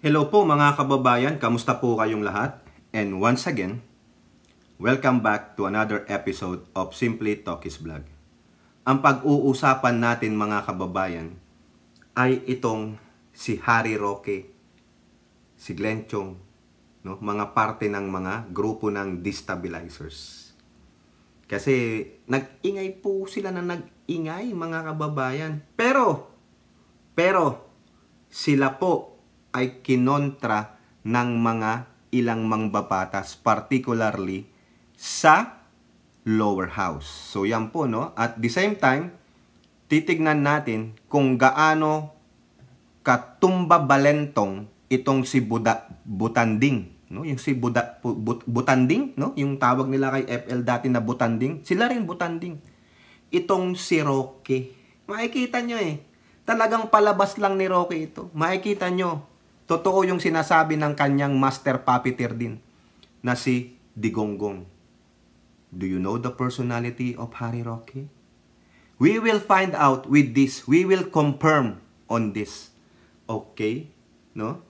Hello po mga kababayan, kamusta po kayong lahat? And once again, welcome back to another episode of Simply Talkies Vlog. Ang pag-uusapan natin mga kababayan ay itong si Harry Roque, si Glenn Chong, no? mga parte ng mga grupo ng destabilizers. Kasi nag-ingay po sila na nag-ingay mga kababayan. Pero, pero, sila po ay kinontra ng mga ilang mangbabatas, particularly sa lower house. So yan po, no? At the same time, titignan natin kung gaano katumba balentong itong si Buda, Butanding. No? Yung si Buda, But, Butanding, no? yung tawag nila kay FL dati na Butanding, sila rin Butanding. Itong si Rocky. Makikita nyo eh. Talagang palabas lang ni Rocky ito. Makikita nyo, totoo yung sinasabi ng kanyang master puppeteer din na si Digonggong. Do you know the personality of Harry Rocky? We will find out with this. We will confirm on this. Okay? No?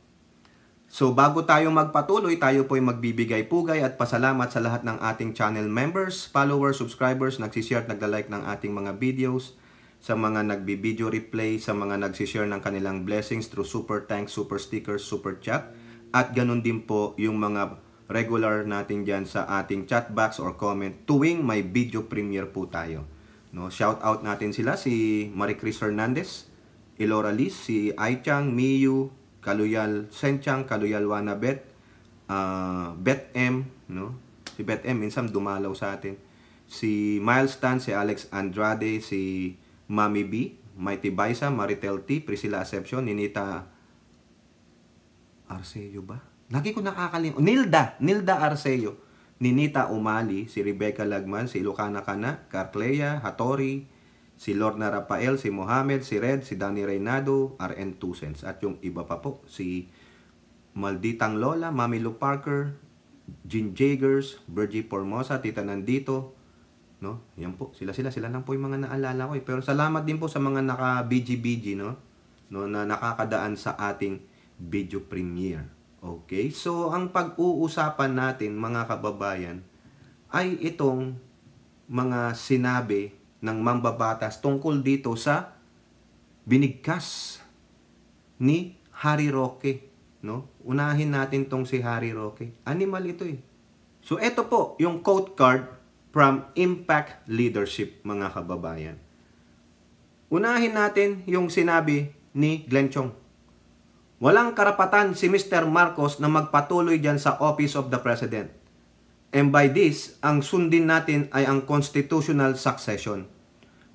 So bago tayo magpatuloy, tayo po ay magbibigay pugay at pasalamat sa lahat ng ating channel members, followers, subscribers, nagsishare at nagla-like ng ating mga videos sa mga nagbi-video replay, sa mga nagsishare ng kanilang blessings through super thanks, super stickers, super chat. At ganun din po yung mga regular natin dyan sa ating chat box or comment tuwing may video premiere po tayo. No, shout out natin sila si Marie Chris Hernandez, Elora Liz, si Aichang, Miyu, Kaluyal Senchang, Kaluyal Wanabet, uh, ah, Bet M, no? Si Bet M minsan dumalaw sa atin. Si Miles Tan, si Alex Andrade, si Mami B, Mighty Baisa, Maritel T, Priscilla Acepcion, Ninita Arceo ba? Lagi ko nakakalimutan. Nilda, Nilda Arceo, Ninita Umali, si Rebecca Lagman, si Ilocana Kana, Carclea, Hatori, si Lorna Rafael, si Mohamed, si Red, si Danny Reynado, RN 2 Tusens, at yung iba pa po, si Malditang Lola, Mami Lou Parker, Jin Jagers, Virgie Formosa, Tita Nandito, no? Yan po, sila sila sila lang po yung mga naalala ko eh. Pero salamat din po sa mga naka-BGBG, no? No, na nakakadaan sa ating video premiere. Okay? So, ang pag-uusapan natin, mga kababayan, ay itong mga sinabi ng mambabatas tungkol dito sa binigkas ni Harry Roque. No? Unahin natin tong si Harry Roque. Animal ito eh. So, ito po, yung quote card from impact leadership mga kababayan. Unahin natin yung sinabi ni Glenn Chong. Walang karapatan si Mr. Marcos na magpatuloy dyan sa Office of the President. And by this, ang sundin natin ay ang constitutional succession.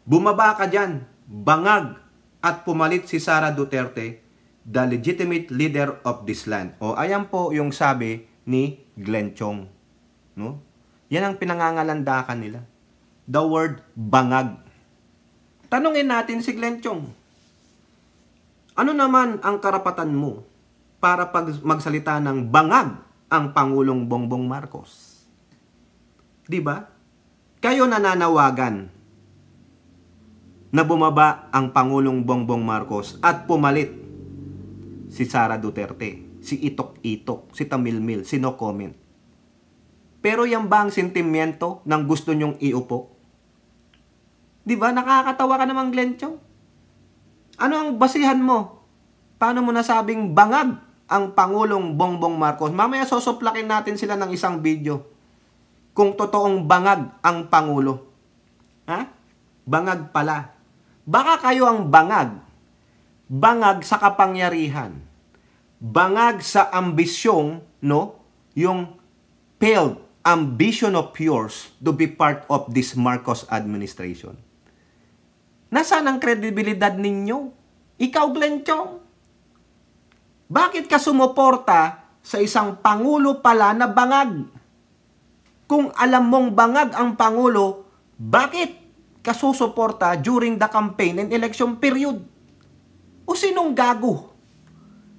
Bumaba ka dyan, bangag, at pumalit si Sara Duterte, the legitimate leader of this land. O ayan po yung sabi ni Glenn Chong. No? Yan ang pinangangalandakan nila. The word bangag. Tanungin natin si Glenn Chong. Ano naman ang karapatan mo para pag magsalita ng bangag ang Pangulong Bongbong Marcos? 'Di ba? Kayo nananawagan na bumaba ang Pangulong Bongbong Marcos at pumalit si Sara Duterte, si Itok Itok, si Tamilmil, si No Comment. Pero yan ba ang sentimiento ng gusto nyong iupo? Di ba? Nakakatawa ka naman, Glenn Chong. Ano ang basihan mo? Paano mo nasabing bangag ang Pangulong Bongbong Marcos? Mamaya sosoplakin natin sila ng isang video kung totoong bangag ang Pangulo. Ha? Bangag pala. Baka kayo ang bangag. Bangag sa kapangyarihan. Bangag sa ambisyong, no? Yung failed ambition of yours to be part of this Marcos administration? Nasaan ang kredibilidad ninyo? Ikaw, Glenn Chong. Bakit ka sumuporta sa isang pangulo pala na bangag? Kung alam mong bangag ang pangulo, bakit ka susuporta during the campaign and election period? O sinong gago?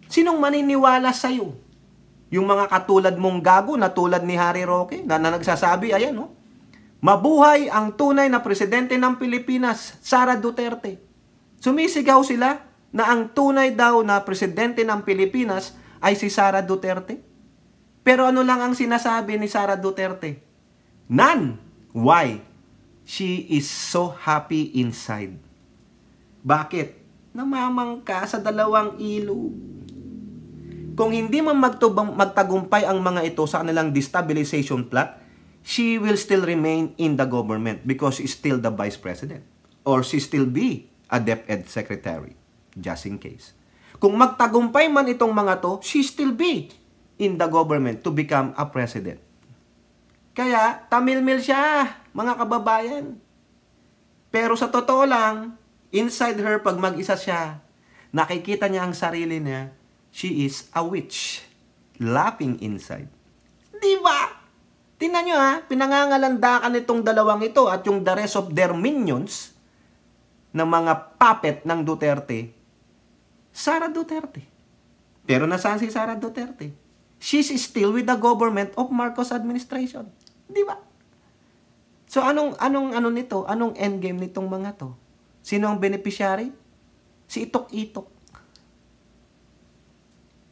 Sinong maniniwala sa'yo? Yung mga katulad mong gago na tulad ni Harry Roque na, na nagsasabi, ayan oh, mabuhay ang tunay na presidente ng Pilipinas, Sara Duterte. Sumisigaw sila na ang tunay daw na presidente ng Pilipinas ay si Sara Duterte. Pero ano lang ang sinasabi ni Sara Duterte? None. Why? She is so happy inside. Bakit? Namamangka sa dalawang ilog. Kung hindi man magtubang, magtagumpay ang mga ito sa kanilang destabilization plot, she will still remain in the government because she's still the vice president. Or she still be a DepEd secretary, just in case. Kung magtagumpay man itong mga to, she still be in the government to become a president. Kaya, tamilmil siya, mga kababayan. Pero sa totoo lang, inside her, pag mag-isa siya, nakikita niya ang sarili niya She is a witch. Laughing inside. Di ba? Tinan nyo ha, pinangangalandakan itong dalawang ito at yung the rest of their minions ng mga puppet ng Duterte, Sara Duterte. Pero nasaan si Sara Duterte? She's still with the government of Marcos administration. Di ba? So anong anong ano nito? Anong end game nitong mga to? Sino ang beneficiary? Si Itok Itok.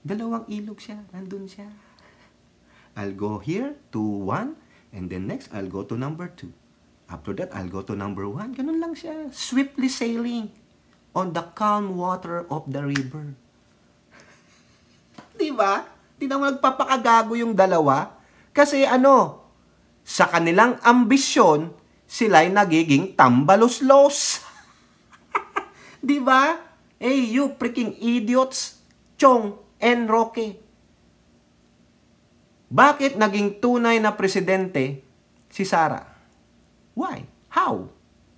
Dalawang ilog siya. Nandun siya. I'll go here to 1. And then next, I'll go to number 2. After that, I'll go to number 1. Ganun lang siya. Swiftly sailing on the calm water of the river. Di ba? Di na magpapakagago yung dalawa. Kasi ano, sa kanilang ambisyon, sila'y nagiging tambaloslos. Di ba? Hey, eh, you freaking idiots! Chong, N. Roque. Bakit naging tunay na presidente si Sara? Why? How?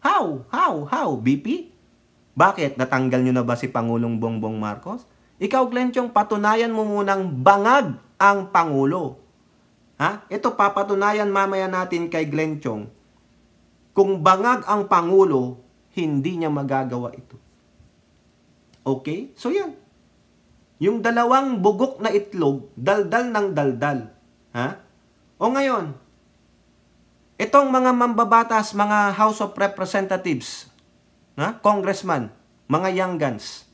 How? How? How? BP? Bakit? Natanggal nyo na ba si Pangulong Bongbong Marcos? Ikaw, Glenchong, patunayan mo munang bangag ang Pangulo. Ha? Ito, papatunayan mamaya natin kay Glenchong. Kung bangag ang Pangulo, hindi niya magagawa ito. Okay? So, yan. Yung dalawang bugok na itlog, daldal ng daldal. Ha? O ngayon, itong mga mambabatas, mga House of Representatives, ha? congressman, mga young guns,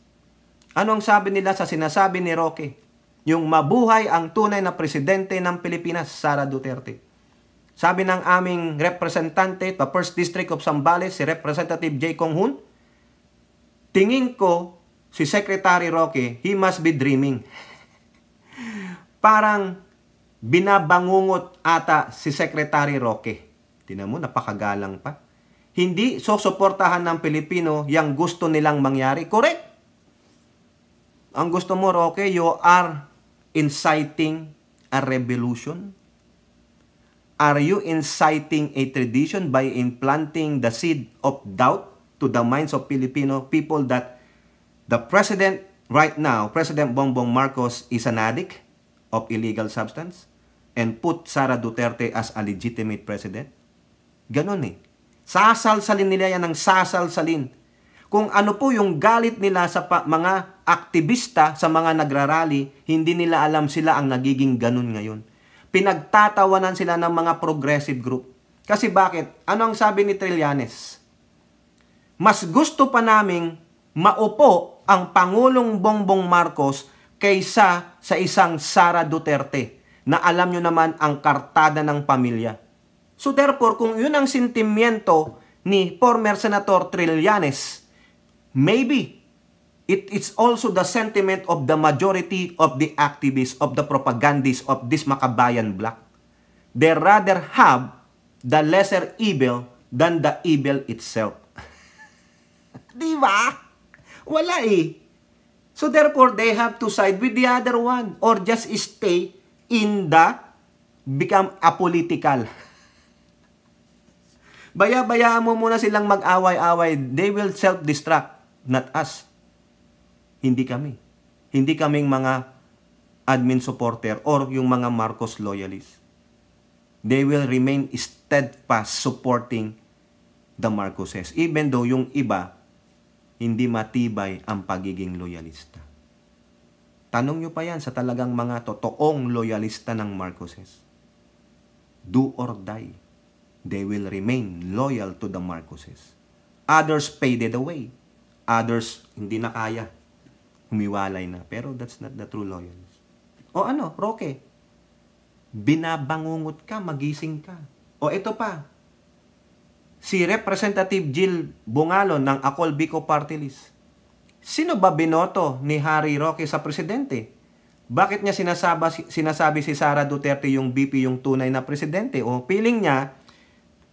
anong sabi nila sa sinasabi ni Roque? Yung mabuhay ang tunay na presidente ng Pilipinas, Sara Duterte. Sabi ng aming representante, the 1st District of Zambales, si Representative J. Konghun, tingin ko si Secretary Roque, he must be dreaming. Parang binabangungot ata si Secretary Roque. Tinan mo, napakagalang pa. Hindi susuportahan ng Pilipino yung gusto nilang mangyari. Correct! Ang gusto mo, Roque, you are inciting a revolution? Are you inciting a tradition by implanting the seed of doubt to the minds of Filipino people that The president right now, President Bongbong Marcos is an addict of illegal substance and put Sara Duterte as a legitimate president? Ganon eh. Sasalsalin nila yan ng sasalsalin. Kung ano po yung galit nila sa mga aktivista, sa mga nagrarally, hindi nila alam sila ang nagiging ganun ngayon. Pinagtatawanan sila ng mga progressive group. Kasi bakit? Ano ang sabi ni Trillanes? Mas gusto pa naming maupo ang Pangulong Bongbong Marcos kaysa sa isang Sara Duterte na alam nyo naman ang kartada ng pamilya. So therefore, kung yun ang sentimiento ni former Senator Trillanes, maybe it is also the sentiment of the majority of the activists, of the propagandists of this Makabayan Black. They rather have the lesser evil than the evil itself. Di ba? Wala eh. So therefore, they have to side with the other one or just stay in the become apolitical. Baya-bayaan mo muna silang mag-away-away. They will self-destruct, not us. Hindi kami. Hindi kaming mga admin supporter or yung mga Marcos loyalists. They will remain steadfast supporting the Marcoses. Even though yung iba hindi matibay ang pagiging loyalista. Tanong nyo pa yan sa talagang mga totoong loyalista ng Marcoses. Do or die, they will remain loyal to the Marcoses. Others faded away. Others hindi na kaya. Humiwalay na. Pero that's not the true loyalist. O ano, Roque, binabangungot ka, magising ka. O ito pa, si Representative Jill Bungalon ng Acol Bico Party List. Sino ba binoto ni Harry Roque sa presidente? Bakit niya sinasaba, sinasabi si Sara Duterte yung BP yung tunay na presidente? O feeling niya,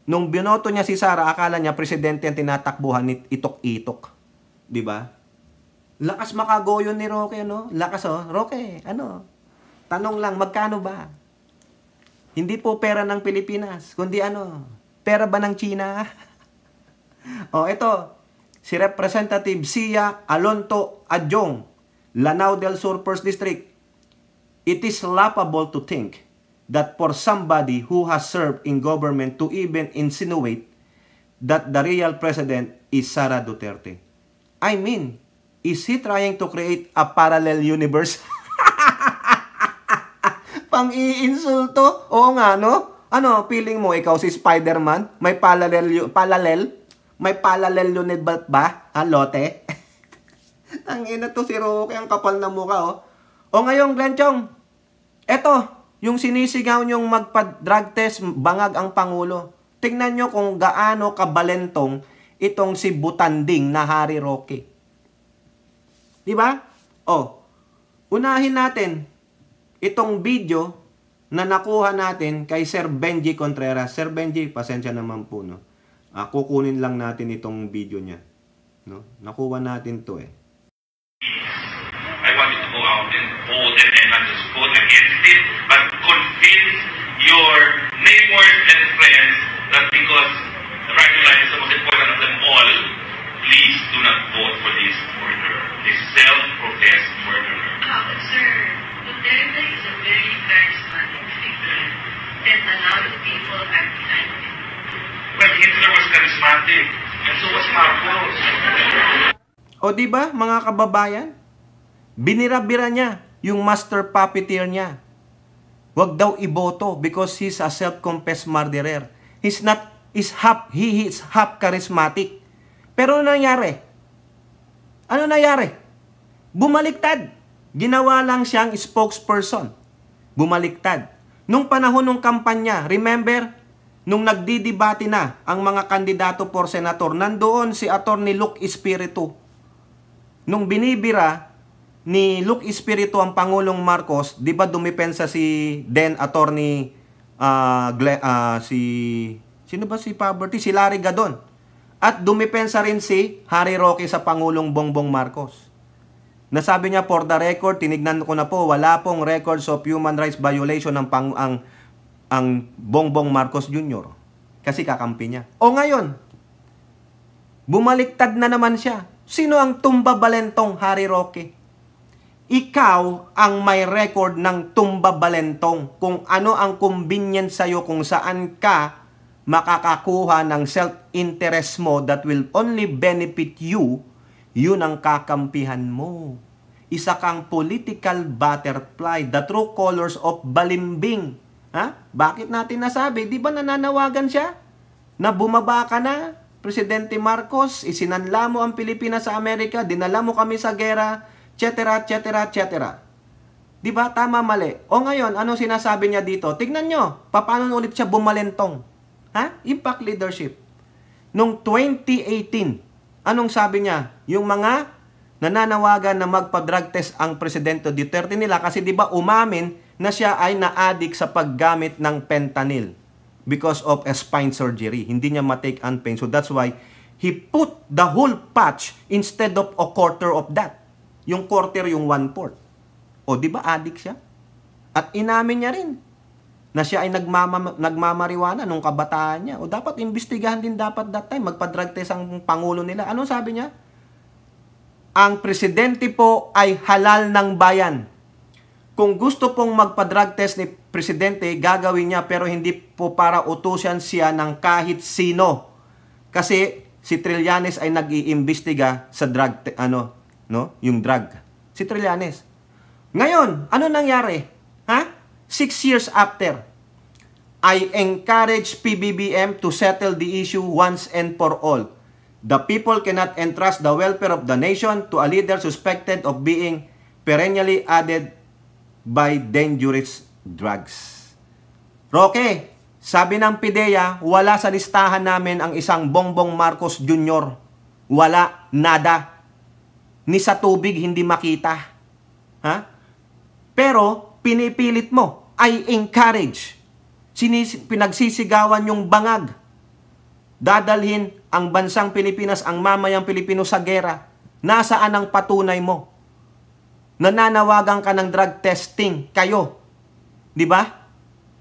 nung binoto niya si Sara, akala niya presidente ang tinatakbuhan ni itok-itok. ba? Diba? Lakas makagoyon ni Roque, ano? Lakas, oh. Roque, ano? Tanong lang, magkano ba? Hindi po pera ng Pilipinas, kundi ano, Pera ba ng China? oh, ito. Si Representative Sia Alonto Adjong, Lanao del Sur First District. It is laughable to think that for somebody who has served in government to even insinuate that the real president is Sara Duterte. I mean, is he trying to create a parallel universe? Pang-iinsulto? Oo nga, no? Ano, feeling mo ikaw si Spider-Man? May parallel, parallel? May parallel unit belt ba? Ha, lote? ang ina to si Roque, ang kapal na mukha, oh. O ngayon, Glenchong, eto, yung sinisigaw niyong magpa-drug test, bangag ang Pangulo. Tingnan nyo kung gaano kabalentong itong si Butanding na Hari Roque. Di ba? Oh, unahin natin itong video na nakuha natin kay Sir Benji Contreras. Sir Benji, pasensya naman po, no? Uh, kukunin lang natin itong video niya. No? Nakuha natin to, eh. I wanted to go out and vote and, and not just vote against it, but convince your neighbors and friends that because Dracula is the most important of them all, please do not vote for this murderer, this self-professed murderer. Oh, sir. Duterte is a very charismatic figure that a lot of people are behind him. Well, Hitler was charismatic, and so was Marcos. o di ba mga kababayan? Binirabira niya yung master puppeteer niya. Huwag daw iboto because he's a self-confessed murderer. He's not, is half, he is half charismatic. Pero ano nangyari? Ano nangyari? Bumaliktad. Ginawa lang siyang spokesperson. Bumaliktad. Nung panahon ng kampanya, remember, nung nagdidibate na ang mga kandidato for senator, nandoon si Attorney Luke Espiritu. Nung binibira ni Luke Espiritu ang Pangulong Marcos, di ba dumipensa si then Attorney uh, ah, uh, ah, si sino ba si Poverty? Si Larry Gadon. At dumipensa rin si Harry Roque sa Pangulong Bongbong Marcos. Nasabi niya, for the record, tinignan ko na po, wala pong records of human rights violation ng pang, ang, ang Bongbong Marcos Jr. Kasi kakampi niya. O ngayon, bumaliktad na naman siya. Sino ang tumba tumbabalentong Harry Roque? Ikaw ang may record ng tumba tumbabalentong kung ano ang convenience sa'yo kung saan ka makakakuha ng self-interest mo that will only benefit you yun ang kakampihan mo. Isa kang political butterfly, the true colors of balimbing. Ha? Bakit natin nasabi? Di ba nananawagan siya? Na bumaba ka na? Presidente Marcos, isinanla mo ang Pilipinas sa Amerika, dinala mo kami sa gera, etc., etc., etc. Di ba? Tama, mali. O ngayon, ano sinasabi niya dito? Tignan nyo, paano ulit siya bumalentong? Ha? Impact leadership. Noong 2018, Anong sabi niya? Yung mga nananawagan na magpa-drug test ang Presidente Duterte nila kasi 'di ba umamin na siya ay na-addict sa paggamit ng fentanyl because of a spine surgery. Hindi niya matake ang pain. So that's why he put the whole patch instead of a quarter of that. Yung quarter yung one-fourth. O, di ba addict siya? At inamin niya rin na siya ay nagmama, nagmamariwana nung kabataan niya. O dapat imbestigahan din dapat that time, magpa-drug test ang pangulo nila. Ano sabi niya? Ang presidente po ay halal ng bayan. Kung gusto pong magpa-drug test ni presidente, gagawin niya pero hindi po para utusan siya ng kahit sino. Kasi si Trillanes ay nag-iimbestiga sa drug ano, no? Yung drug. Si Trillanes. Ngayon, ano nangyari? Ha? Six years after, I encourage PBBM to settle the issue once and for all. The people cannot entrust the welfare of the nation to a leader suspected of being perennially added by dangerous drugs. Roque, sabi ng PIDEA, wala sa listahan namin ang isang Bongbong Marcos Jr. Wala, nada. Ni sa tubig hindi makita. Ha? Pero pinipilit mo. I encourage sinis, pinagsisigawan yung bangag. Dadalhin ang bansang Pilipinas, ang mamayang Pilipino sa gera. Nasaan ang patunay mo? Nananawagan ka ng drug testing, kayo. Di ba?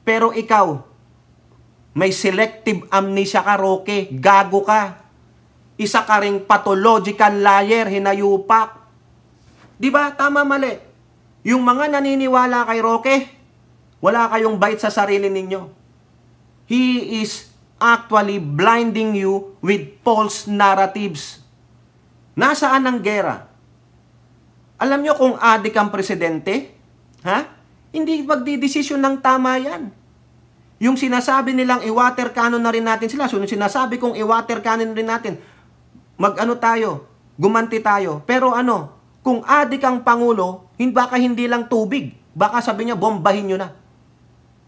Pero ikaw, may selective amnesia ka, Roque. Gago ka. Isa ka ring pathological liar, hinayupak. Di ba? Tama, mali. Yung mga naniniwala kay Roque, wala kayong bait sa sarili ninyo. He is actually blinding you with false narratives. Nasaan ang gera? Alam nyo kung adik ang presidente? Ha? Hindi magdidesisyon ng tama yan. Yung sinasabi nilang i-water cannon na rin natin sila. So, yung sinasabi kong i-water cannon rin natin, mag-ano tayo, gumanti tayo. Pero ano, kung adik ang Pangulo, baka hindi lang tubig. Baka sabi niya, bombahin nyo na.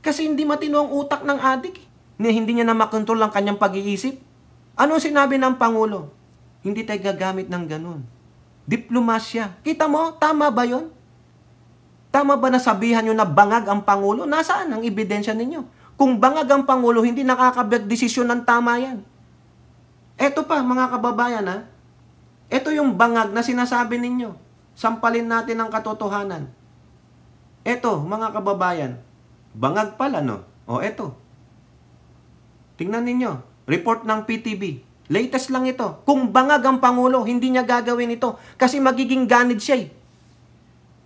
Kasi hindi matino ang utak ng adik. Eh. Ni hindi niya na makontrol ang kanyang pag-iisip. Ano sinabi ng Pangulo? Hindi tayo gagamit ng ganun. Diplomasya. Kita mo, tama ba yon? Tama ba nasabihan nyo na bangag ang Pangulo? Nasaan ang ebidensya ninyo? Kung bangag ang Pangulo, hindi nakakabag desisyon ng tama yan. Eto pa, mga kababayan, ha? Ito yung bangag na sinasabi ninyo. Sampalin natin ang katotohanan. Eto, mga kababayan, Bangag pala, no? O, eto. Tingnan ninyo. Report ng PTB. Latest lang ito. Kung bangag ang Pangulo, hindi niya gagawin ito. Kasi magiging ganid siya eh.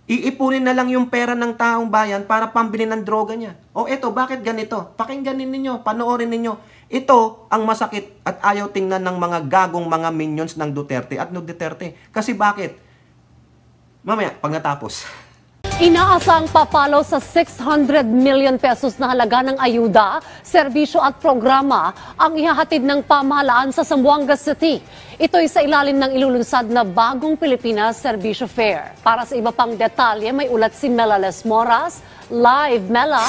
Iipunin na lang yung pera ng taong bayan para pambili ng droga niya. O eto, bakit ganito? Pakinggan ninyo, panoorin ninyo. Ito ang masakit at ayaw tingnan ng mga gagong mga minions ng Duterte at no Duterte. Kasi bakit? Mamaya, pag natapos. Inaasang papalo sa 600 million pesos na halaga ng ayuda, serbisyo at programa ang ihahatid ng pamahalaan sa Sambuanga City. Ito'y sa ilalim ng ilulunsad na bagong Pilipinas Serbisyo Fair. Para sa iba pang detalye, may ulat si Mela Moras. Live, Mela!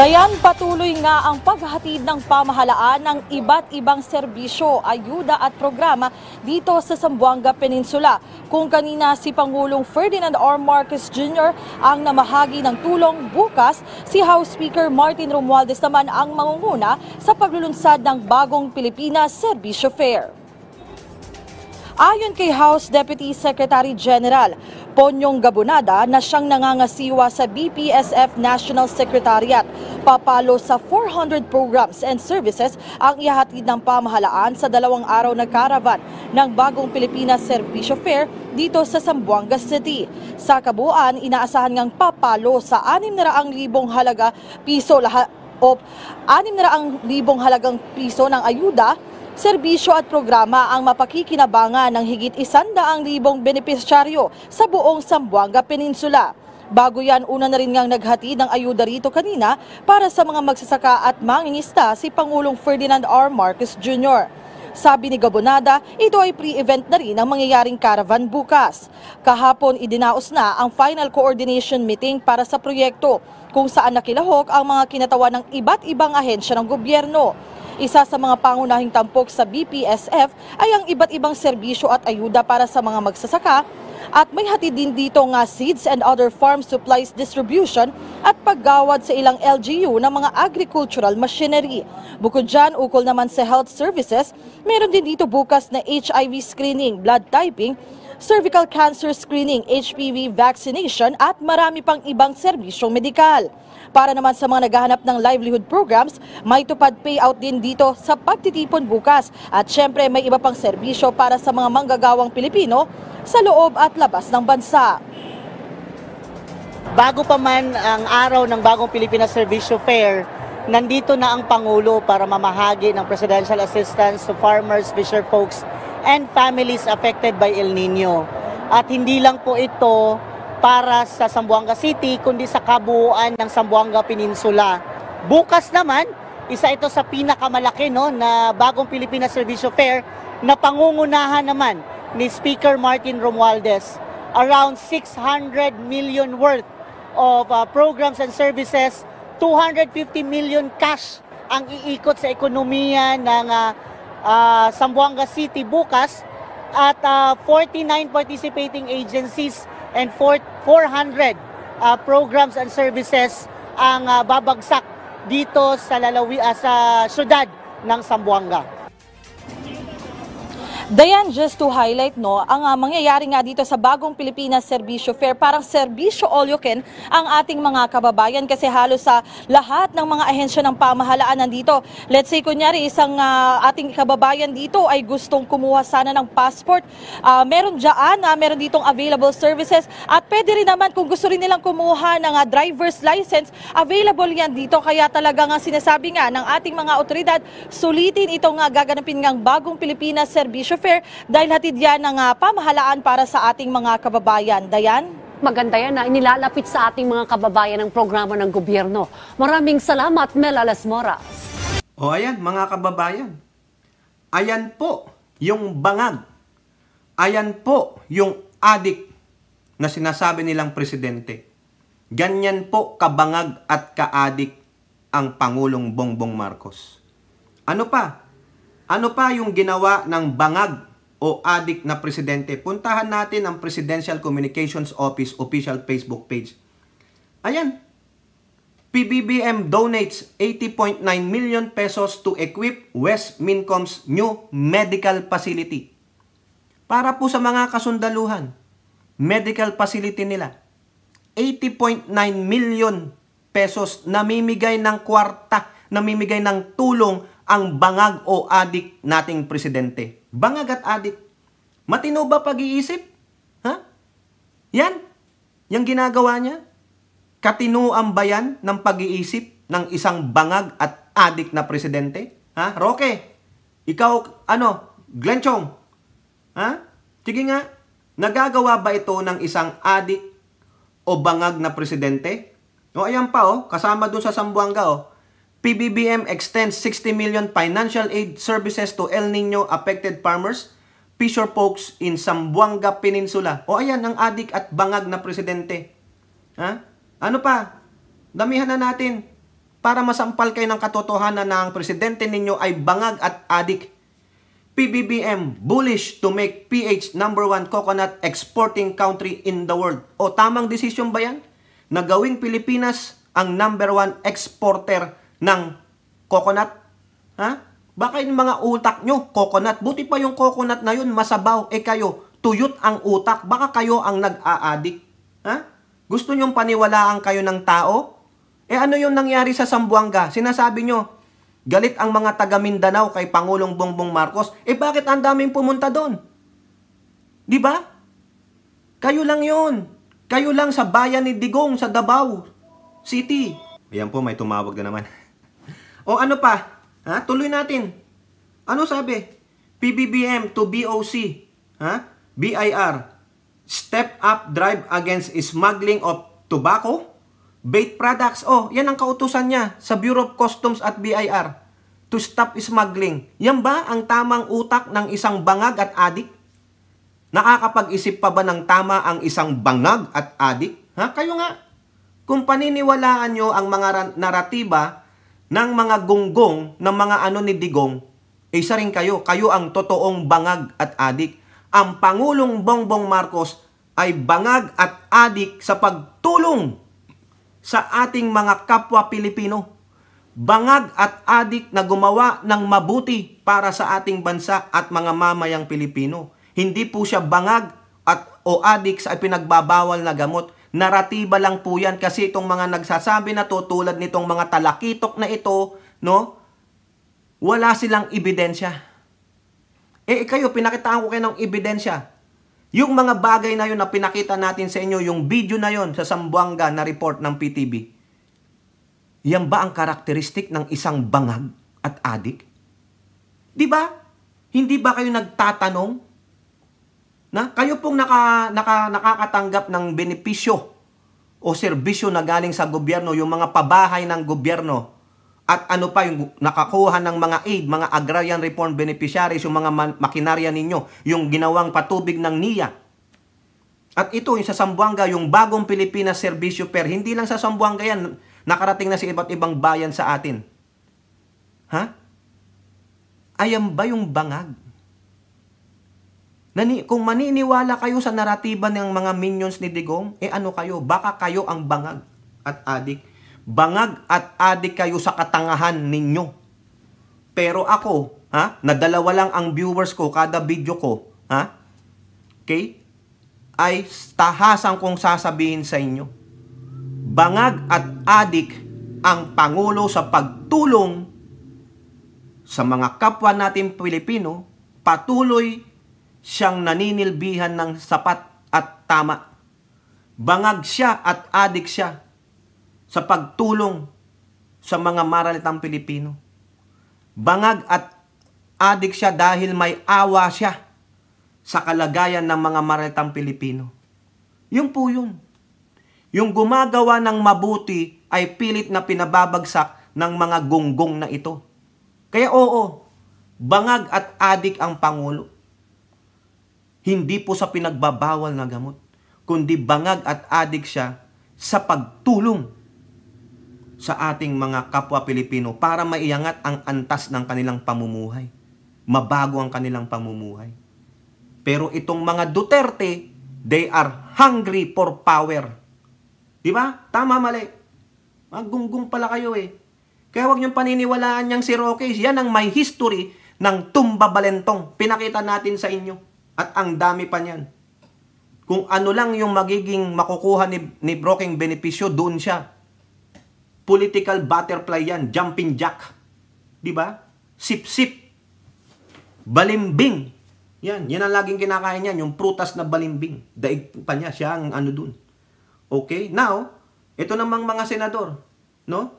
Dayan, patuloy nga ang paghatid ng pamahalaan ng iba't ibang serbisyo, ayuda at programa dito sa Sambuanga Peninsula. Kung kanina si Pangulong Ferdinand R. Marcos Jr. ang namahagi ng tulong bukas, si House Speaker Martin Romualdez naman ang mangunguna sa paglulunsad ng bagong Pilipinas Serbisyo Fair. Ayon kay House Deputy Secretary General Ponyong Gabonada na siyang nangangasiwa sa BPSF National Secretariat, papalo sa 400 programs and services ang ihatid ng pamahalaan sa dalawang araw na caravan ng bagong Pilipinas Servisyo Fair dito sa Zamboanga City. Sa kabuuan, inaasahan ngang papalo sa 600,000 halaga piso lahat o 600,000 halagang piso ng ayuda serbisyo at programa ang mapakikinabangan ng higit isandaang libong benepisyaryo sa buong Sambuanga Peninsula. Bago yan, una na rin ngang naghati ng ayuda rito kanina para sa mga magsasaka at mangingista si Pangulong Ferdinand R. Marcos Jr. Sabi ni Gabonada, ito ay pre-event na rin ang mangyayaring caravan bukas. Kahapon, idinaos na ang final coordination meeting para sa proyekto kung saan nakilahok ang mga kinatawan ng iba't ibang ahensya ng gobyerno. Isa sa mga pangunahing tampok sa BPSF ay ang iba't ibang serbisyo at ayuda para sa mga magsasaka at may hatid din dito nga seeds and other farm supplies distribution at paggawad sa ilang LGU ng mga agricultural machinery. Bukod dyan, ukol naman sa health services, meron din dito bukas na HIV screening, blood typing, cervical cancer screening, HPV vaccination at marami pang ibang serbisyong medikal. Para naman sa mga naghahanap ng livelihood programs, may tupad payout din dito sa pagtitipon bukas. At syempre may iba pang serbisyo para sa mga manggagawang Pilipino sa loob at labas ng bansa. Bago pa man ang araw ng bagong Pilipinas Servisyo Fair, nandito na ang Pangulo para mamahagi ng presidential assistance to farmers, fisher folks, and families affected by El Nino. At hindi lang po ito para sa Sambuanga City kundi sa kabuuan ng Sambuanga Peninsula. Bukas naman, isa ito sa pinakamalaki no na bagong Pilipinas Service Fair na pangungunahan naman ni Speaker Martin Romualdez. Around 600 million worth of uh, programs and services, 250 million cash ang iikot sa ekonomiya ng uh, uh, Sambuanga City bukas at uh, 49 participating agencies and 400 uh, programs and services ang uh, babagsak dito sa lalawi uh, sa syudad ng Sambuanga. Dayan, just to highlight, no, ang uh, mangyayari nga dito sa bagong Pilipinas Servisyo Fair, parang serbisyo all you can ang ating mga kababayan kasi halos sa lahat ng mga ahensya ng pamahalaan nandito. Let's say, kunyari, isang uh, ating kababayan dito ay gustong kumuha sana ng passport. Uh, meron dyan, uh, meron ditong available services at pwede rin naman kung gusto rin nilang kumuha ng uh, driver's license, available yan dito. Kaya talaga nga sinasabi nga ng ating mga otoridad, sulitin itong uh, gaganapin ngang bagong Pilipinas Servisyo Fair dahil hatid yan ng uh, pamahalaan para sa ating mga kababayan. Dayan? Maganda yan na ah. inilalapit sa ating mga kababayan ang programa ng gobyerno. Maraming salamat, Mel Alasmoras. Moras. O ayan, mga kababayan. Ayan po yung bangag. Ayan po yung adik na sinasabi nilang presidente. Ganyan po kabangag at kaadik ang Pangulong Bongbong Marcos. Ano pa? Ano pa yung ginawa ng bangag o adik na presidente? Puntahan natin ang Presidential Communications Office official Facebook page. Ayan. PBBM donates 80.9 million pesos to equip West Mincom's new medical facility. Para po sa mga kasundaluhan, medical facility nila. 80.9 million pesos namimigay ng kwarta, namimigay ng tulong ang bangag o adik nating presidente. Bangag at adik. Matino ba pag-iisip? Ha? Yan. Yang ginagawa niya. Katinuan ba yan ng pag-iisip ng isang bangag at adik na presidente? Ha? Roque, ikaw, ano, Glenchong, ha? Sige nga, nagagawa ba ito ng isang adik o bangag na presidente? O ayan pa oh, kasama doon sa Sambuanga oh. PBBM extends 60 million financial aid services to El Nino affected farmers, fisher folks in Sambuanga Peninsula. O ayan, ang adik at bangag na presidente. Ha? Ano pa? Damihan na natin para masampal kayo ng katotohanan na ang presidente ninyo ay bangag at adik. PBBM bullish to make PH number one coconut exporting country in the world. O tamang desisyon ba yan? Na gawing Pilipinas ang number one exporter ng coconut? Ha? Baka yung mga utak nyo, coconut. Buti pa yung coconut na yun, masabaw. Eh kayo, tuyot ang utak. Baka kayo ang nag-aadik. Ha? Gusto nyong paniwalaan kayo ng tao? Eh ano yung nangyari sa Sambuanga? Sinasabi nyo, galit ang mga taga Mindanao kay Pangulong Bongbong Marcos. Eh bakit ang daming pumunta doon? 'Di ba? Kayo lang yun. Kayo lang sa bayan ni Digong sa Davao City. Ayan po, may tumawag na naman. O ano pa? Ha? Tuloy natin. Ano sabi? PBBM to BOC. Ha? BIR. Step up drive against smuggling of tobacco, bait products. O, yan ang kautusan niya sa Bureau of Customs at BIR to stop smuggling. Yan ba ang tamang utak ng isang bangag at adik? Nakakapag-isip pa ba ng tama ang isang bangag at adik? Ha? Kayo nga. Kung paniniwalaan nyo ang mga naratiba ng mga gunggong ng mga ano ni Digong, isa rin kayo. Kayo ang totoong bangag at adik. Ang Pangulong Bongbong Marcos ay bangag at adik sa pagtulong sa ating mga kapwa Pilipino. Bangag at adik na gumawa ng mabuti para sa ating bansa at mga mamayang Pilipino. Hindi po siya bangag at o adik sa pinagbabawal na gamot. Naratiba lang po yan kasi itong mga nagsasabi na to, tulad nitong mga talakitok na ito, no? Wala silang ebidensya. Eh kayo, pinakitaan ko kayo ng ebidensya. Yung mga bagay na yun na pinakita natin sa inyo, yung video na yun sa Sambuanga na report ng PTB, yan ba ang karakteristik ng isang bangag at adik? Di ba? Hindi ba kayo nagtatanong na kayo pong naka, naka, nakakatanggap ng benepisyo o serbisyo na galing sa gobyerno, yung mga pabahay ng gobyerno, at ano pa yung nakakuha ng mga aid, mga agrarian reform beneficiaries, yung mga makinarya ninyo, yung ginawang patubig ng NIA. At ito, yung sa Sambuanga, yung bagong Pilipinas Servisyo Per, hindi lang sa Sambuanga yan, nakarating na sa iba't ibang bayan sa atin. Ha? Ayan ba yung bangag? Nani, kung maniniwala kayo sa naratiba ng mga minions ni Digong, eh ano kayo? Baka kayo ang bangag at adik. Bangag at adik kayo sa katangahan ninyo. Pero ako, ha? Nadalawa lang ang viewers ko kada video ko, ha? Okay? Ay tahasan kong sasabihin sa inyo. Bangag at adik ang Pangulo sa pagtulong sa mga kapwa natin Pilipino patuloy siyang naninilbihan ng sapat at tama. Bangag siya at adik siya sa pagtulong sa mga maralitang Pilipino. Bangag at adik siya dahil may awa siya sa kalagayan ng mga maralitang Pilipino. Yun po yun. Yung gumagawa ng mabuti ay pilit na pinababagsak ng mga gunggong na ito. Kaya oo, bangag at adik ang Pangulo. Hindi po sa pinagbabawal na gamot, kundi bangag at adik siya sa pagtulong sa ating mga kapwa Pilipino para maiangat ang antas ng kanilang pamumuhay. Mabago ang kanilang pamumuhay. Pero itong mga Duterte, they are hungry for power. Di ba? Tama, mali. Magunggong pala kayo eh. Kaya huwag niyong paniniwalaan niyang si Roque. Yan ang may history ng tumba balentong. Pinakita natin sa inyo. At ang dami pa niyan. Kung ano lang yung magiging makukuha ni, ni Broking benepisyo, doon siya. Political butterfly yan, jumping jack. Di ba? Sip-sip. Balimbing. Yan, yan ang laging kinakain niyan, yung prutas na balimbing. Daig pa niya, siya ang ano doon. Okay? Now, ito namang mga senador, no?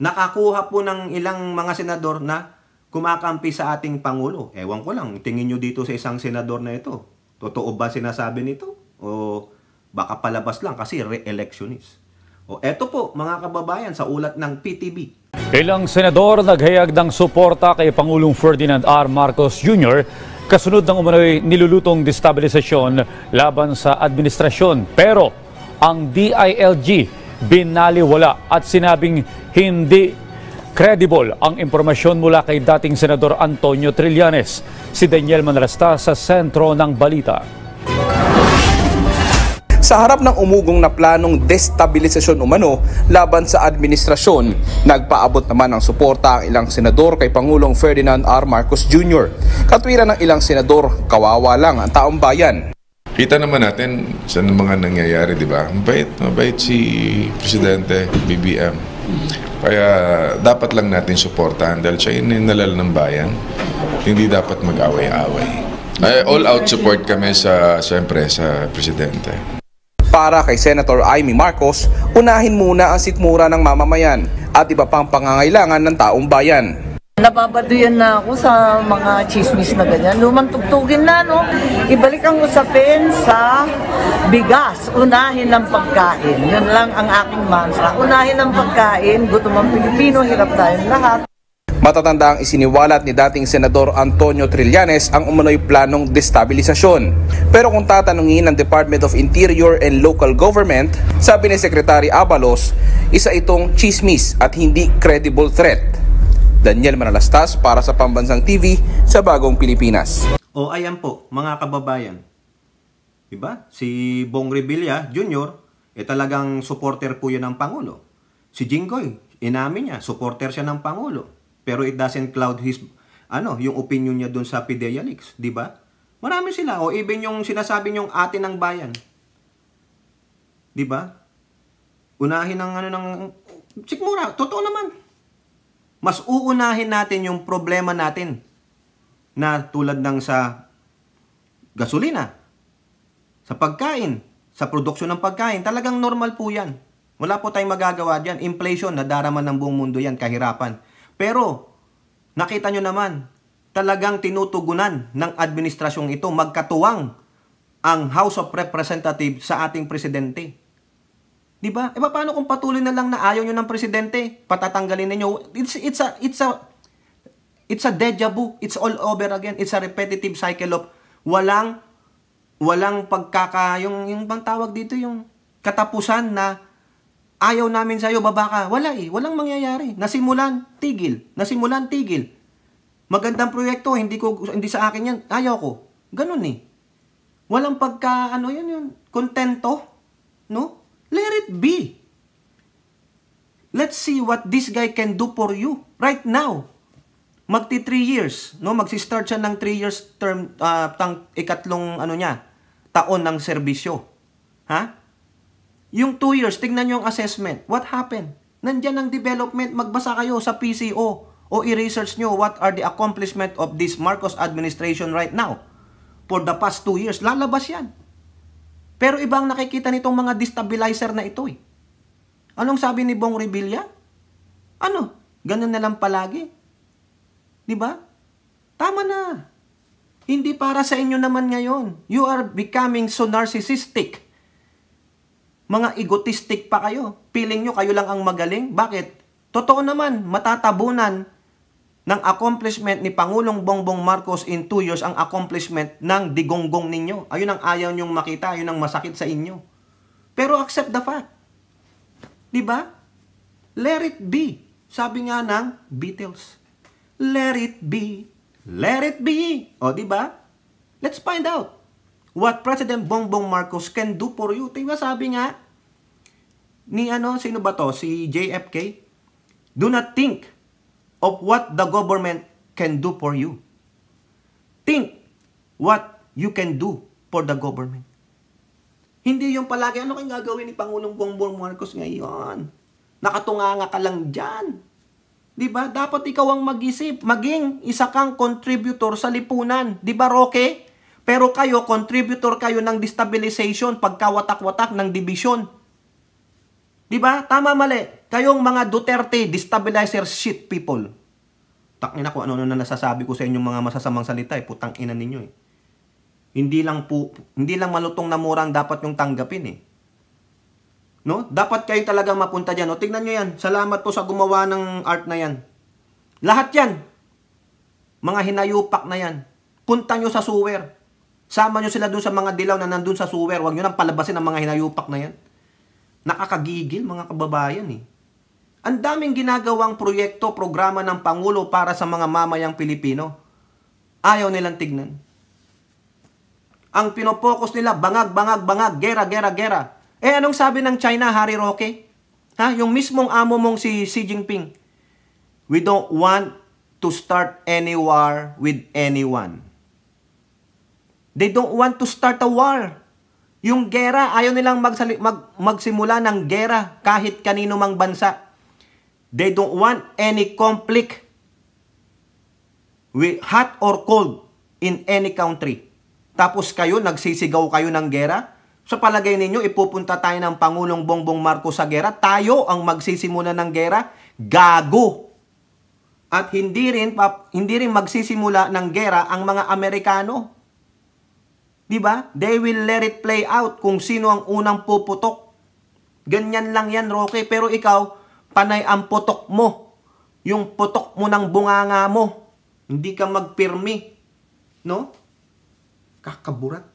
Nakakuha po ng ilang mga senador na kumakampi sa ating Pangulo. Ewan ko lang, tingin nyo dito sa isang senador na ito. Totoo ba sinasabi nito? O baka palabas lang kasi re-electionist. O eto po mga kababayan sa ulat ng PTB. Ilang senador naghayag ng suporta kay Pangulong Ferdinand R. Marcos Jr. kasunod ng umano'y nilulutong destabilisasyon laban sa administrasyon. Pero ang DILG binaliwala at sinabing hindi Credible ang impormasyon mula kay dating Senador Antonio Trillanes. Si Daniel Manrasta sa sentro ng balita. Sa harap ng umugong na planong destabilisasyon umano laban sa administrasyon, nagpaabot naman ng suporta ang ilang senador kay Pangulong Ferdinand R. Marcos Jr. Katwiran ng ilang senador, kawawa lang ang taong bayan. Kita naman natin sa mga nangyayari, di ba? Mabait, mabait si Presidente BBM kaya dapat lang natin suportahan dahil siya ininalal ng bayan. Hindi dapat mag-away-away. all out support kami sa siyempre sa presidente. Para kay Senator Amy Marcos, unahin muna ang sitmura ng mamamayan at iba pang pangangailangan ng taong bayan. Nababaduyan na ako sa mga chismis na ganyan. Lumang tugtugin na, no? Ibalik ang usapin sa bigas. Unahin ang pagkain. Yun lang ang aking mantra. Unahin ang pagkain. Gutom ang Pilipino. Hirap tayong lahat. Matatanda ang isiniwalat ni dating Senador Antonio Trillanes ang umano'y planong destabilisasyon. Pero kung tatanungin ng Department of Interior and Local Government, sabi ni Secretary Abalos, isa itong chismis at hindi credible threat. Daniel Manalastas para sa Pambansang TV sa Bagong Pilipinas. O oh, ayan po mga kababayan. Diba? Si Bong Revilla Jr. eh talagang supporter po yun ng Pangulo. Si Jinggoy, inamin niya, supporter siya ng Pangulo. Pero it doesn't cloud his ano, yung opinion niya doon sa Pidea Leaks, 'di ba? Marami sila o even yung sinasabi niyong atin ng bayan. 'Di ba? Unahin ang ano ng sigmura, totoo naman mas uunahin natin yung problema natin na tulad ng sa gasolina, sa pagkain, sa produksyon ng pagkain. Talagang normal po yan. Wala po tayong magagawa dyan. Inflation, nadarama ng buong mundo yan, kahirapan. Pero, nakita nyo naman, talagang tinutugunan ng administrasyong ito, magkatuwang ang House of Representatives sa ating presidente. 'Di ba? E paano kung patuloy na lang na ayaw niyo ng presidente? Patatanggalin niyo. It's it's a it's a it's a deja vu. It's all over again. It's a repetitive cycle of walang walang pagkaka yung yung bang tawag dito yung katapusan na ayaw namin sa iyo baba Wala eh, walang mangyayari. Nasimulan, tigil. Nasimulan, tigil. Magandang proyekto, hindi ko hindi sa akin 'yan. Ayaw ko. Ganun eh. Walang pagka ano 'yun yun, kontento, no? Let it be. Let's see what this guy can do for you right now. Magti 3 years, no? Magsi-start siya ng 3 years term uh, tang ikatlong ano niya, taon ng serbisyo. Ha? Yung 2 years, tingnan niyo ang assessment. What happened? Nandiyan ang development, magbasa kayo sa PCO o i-research nyo what are the accomplishment of this Marcos administration right now for the past 2 years. Lalabas yan. Pero iba ang nakikita nitong mga destabilizer na ito eh. Anong sabi ni Bong Revilla? Ano? Ganun na lang palagi. 'Di ba? Tama na. Hindi para sa inyo naman ngayon. You are becoming so narcissistic. Mga egotistic pa kayo. Piling nyo kayo lang ang magaling. Bakit? Totoo naman, matatabunan ng accomplishment ni Pangulong Bongbong Marcos in 2 years ang accomplishment ng digonggong ninyo. Ayun ang ayaw niyong makita, ayun ang masakit sa inyo. Pero accept the fact. 'Di ba? Let it be. Sabi nga ng Beatles. Let it be. Let it be. O 'di ba? Let's find out what President Bongbong Marcos can do for you. Tingnan diba, sabi nga ni ano, sino ba to? Si JFK. Do not think of what the government can do for you. Think what you can do for the government. Hindi yung palagi, ano kayong gagawin ni Pangulong Bongbong Marcos ngayon? Nakatunganga ka lang dyan. Di ba? Dapat ikaw ang mag-isip. Maging isa kang contributor sa lipunan. Di ba, Roque? Pero kayo, contributor kayo ng destabilization, pagkawatak-watak ng division. Di ba? Tama, mali. Kayong mga Duterte destabilizer shit people. Takin ako ano-ano na nasasabi ko sa inyong mga masasamang salita eh. Putang ina ninyo eh. Hindi lang po, hindi lang malutong na murang dapat yung tanggapin eh. No? Dapat kayo talaga mapunta diyan. No? Tingnan niyo 'yan. Salamat po sa gumawa ng art na 'yan. Lahat 'yan. Mga hinayupak na 'yan. Punta niyo sa sewer. Sama niyo sila doon sa mga dilaw na nandun sa sewer. Huwag niyo nang palabasin ang mga hinayupak na 'yan. Nakakagigil mga kababayan eh. Ang daming ginagawang proyekto, programa ng Pangulo para sa mga mamayang Pilipino. Ayaw nilang tignan. Ang pinopokus nila, bangag, bangag, bangag, gera, gera, gera. Eh anong sabi ng China, Harry Roque? Ha? Yung mismong amo mong si Xi Jinping. We don't want to start any war with anyone. They don't want to start a war. Yung gera, ayaw nilang mag- magsimula ng gera kahit kanino mang bansa. They don't want any conflict with hot or cold in any country. Tapos kayo, nagsisigaw kayo ng gera? Sa palagay ninyo, ipupunta tayo ng Pangulong Bongbong Marcos sa gera? Tayo ang magsisimula ng gera? Gago! At hindi rin, hindi rin magsisimula ng gera ang mga Amerikano. Di ba? They will let it play out kung sino ang unang puputok. Ganyan lang yan, Roque. Pero ikaw, panay ang putok mo. Yung putok mo ng bunganga mo. Hindi ka magpirmi. No? Kakaburat.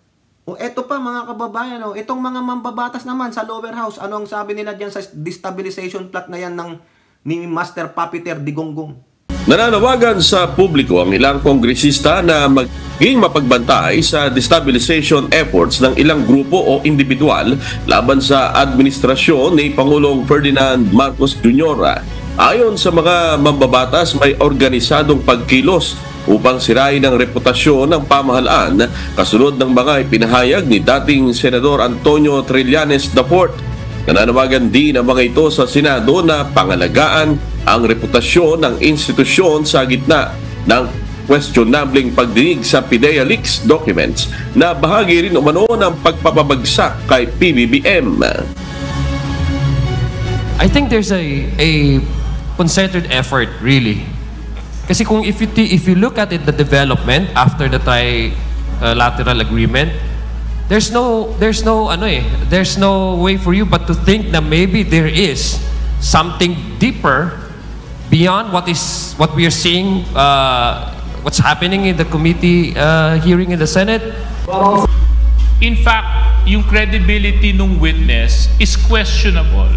O eto pa mga kababayan, o, itong mga mambabatas naman sa lower house, ano ang sabi nila diyan sa destabilization plot na yan ng ni Master Puppeteer Digonggong? Nananawagan sa publiko ang ilang kongresista na maging mapagbantay sa destabilization efforts ng ilang grupo o individual laban sa administrasyon ni Pangulong Ferdinand Marcos Jr. Ayon sa mga mambabatas, may organisadong pagkilos upang sirain ang reputasyon ng pamahalaan kasunod ng mga ipinahayag ni dating Senador Antonio Trillanes IV. Nananawagan din ang mga ito sa Senado na pangalagaan ang reputasyon ng institusyon sa gitna ng questionabling pagdinig sa PIDEA Leaks documents na bahagi rin umano ng pagpapabagsak kay PBBM. I think there's a, a concerted effort really. Kasi kung if you, if you look at it, the development after the trilateral uh, agreement, there's no, there's no, ano eh, there's no way for you but to think that maybe there is something deeper beyond what is what we are seeing, uh, what's happening in the committee uh, hearing in the Senate? In fact, yung credibility ng witness is questionable.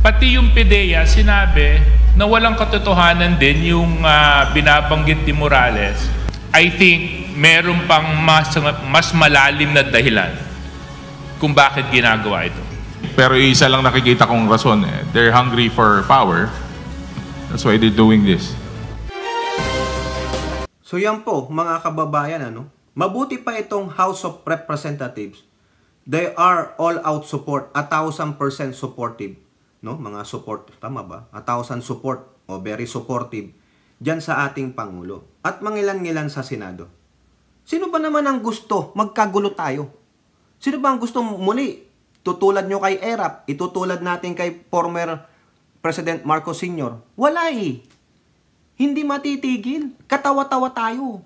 Pati yung PDEA sinabi na walang katotohanan din yung uh, binabanggit ni Morales. I think meron pang mas, mas malalim na dahilan kung bakit ginagawa ito. Pero isa lang nakikita kong rason, eh. they're hungry for power That's why they're doing this. So yan po, mga kababayan, ano? Mabuti pa itong House of Representatives. They are all out support, a thousand percent supportive. No, mga support, tama ba? A thousand support o very supportive diyan sa ating Pangulo. At mangilan-ngilan sa Senado. Sino ba naman ang gusto magkagulo tayo? Sino ba ang gusto muli? Tutulad nyo kay ERAP, itutulad natin kay former President Marcos Sr. Wala eh. Hindi matitigil. Katawa-tawa tayo.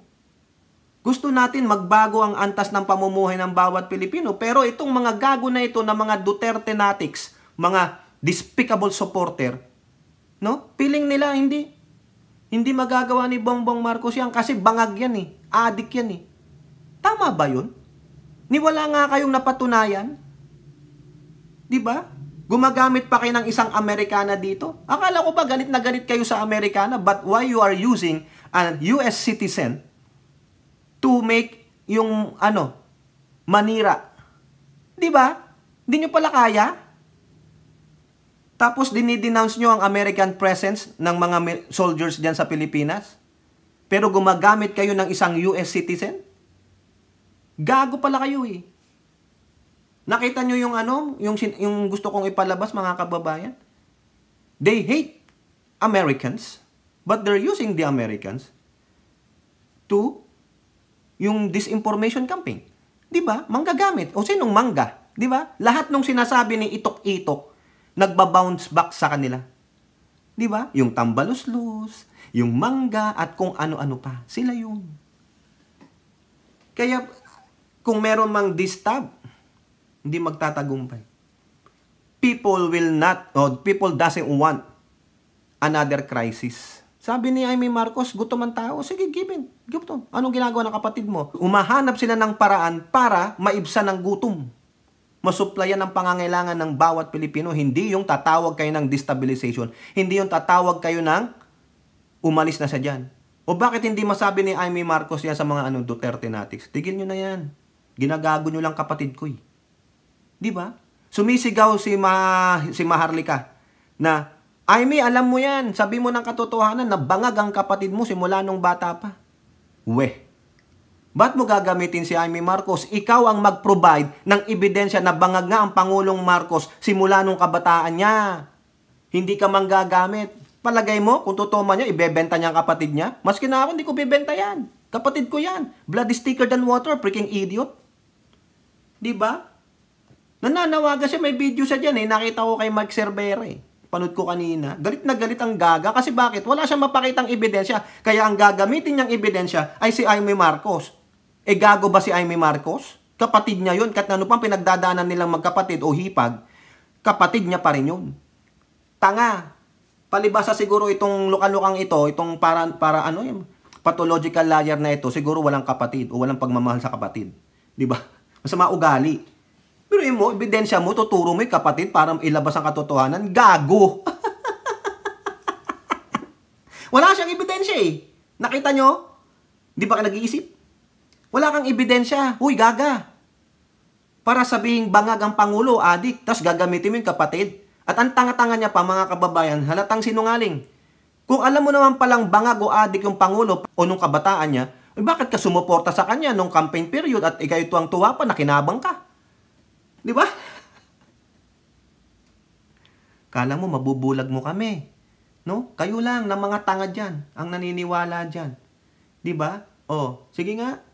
Gusto natin magbago ang antas ng pamumuhay ng bawat Pilipino. Pero itong mga gago na ito na mga Duterte natics, mga despicable supporter, no? Piling nila hindi. Hindi magagawa ni Bongbong Marcos yan kasi bangag yan eh. Adik yan eh. Tama ba yun? Niwala nga kayong napatunayan? 'Di ba? Gumagamit pa kayo ng isang Amerikana dito? Akala ko ba galit na galit kayo sa Amerikana? But why you are using an US citizen to make yung ano, manira? Di ba? Di nyo pala kaya? Tapos dinidennounce nyo ang American presence ng mga soldiers dyan sa Pilipinas? Pero gumagamit kayo ng isang US citizen? Gago pala kayo eh. Nakita nyo yung ano, yung, yung gusto kong ipalabas mga kababayan? They hate Americans, but they're using the Americans to yung disinformation campaign. 'Di ba? Manggagamit. O sinong mangga? 'Di ba? Lahat ng sinasabi ni itok-itok nagba-bounce back sa kanila. 'Di ba? Yung tambaluslus, yung mangga at kung ano-ano pa. Sila 'yun. Kaya kung meron mang disturb hindi magtatagumpay. People will not, or people doesn't want another crisis. Sabi ni Amy Marcos, gutom ang tao. Sige, given. Gutom. Anong ginagawa ng kapatid mo? Umahanap sila ng paraan para maibsan ang gutom. Masuplayan ang pangangailangan ng bawat Pilipino. Hindi yung tatawag kayo ng destabilization. Hindi yung tatawag kayo ng umalis na sa dyan. O bakit hindi masabi ni Amy Marcos yan sa mga ano, Duterte natics? Tigil nyo na yan. Ginagago nyo lang kapatid ko eh. Di ba? Sumisigaw si, Ma, si Maharlika na, ay alam mo yan, sabi mo ng katotohanan na bangag ang kapatid mo simula nung bata pa. Weh. Ba't mo gagamitin si Amy Marcos? Ikaw ang mag-provide ng ebidensya na bangag nga ang Pangulong Marcos simula nung kabataan niya. Hindi ka man gagamit. Palagay mo, kung totoo man niya, ibebenta niya ang kapatid niya? Maski na ako, hindi ko bibenta yan. Kapatid ko yan. Blood is thicker than water, freaking idiot. Di ba? Nananawagan siya, may video siya dyan eh. Nakita ko kay Mark Cervera eh. Panood ko kanina. Galit na galit ang gaga kasi bakit? Wala siyang mapakitang ebidensya. Kaya ang gagamitin niyang ebidensya ay si Aimee Marcos. E gago ba si Aimee Marcos? Kapatid niya yun. Kat ano pang pinagdadaanan nilang magkapatid o hipag, kapatid niya pa rin yun. Tanga. Palibasa siguro itong lukalukang ito, itong para, para ano yung pathological liar na ito, siguro walang kapatid o walang pagmamahal sa kapatid. 'Di ba? Masama ugali. Pero yun mo, ebidensya mo, tuturo mo yung kapatid para ilabas ang katotohanan. Gago! Wala siyang ebidensya eh. Nakita nyo? Di ba ka nag-iisip? Wala kang ebidensya. Uy, gaga! Para sabihing bangag ang Pangulo, adik, tas gagamitin mo yung kapatid. At ang tanga-tanga niya pa mga kababayan, halatang sinungaling. Kung alam mo naman palang bangag o adik yung Pangulo o nung kabataan niya, eh bakit ka sumuporta sa kanya nung campaign period at ikaw ito ang tuwa pa na kinabang ka? Di ba? Kala mo, mabubulag mo kami. No? Kayo lang ng mga tanga dyan, ang naniniwala dyan. Di ba? O, sige nga.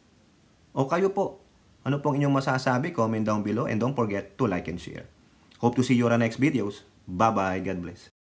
O, kayo po. Ano pong inyong masasabi? Comment down below and don't forget to like and share. Hope to see you on our next videos. Bye-bye. God bless.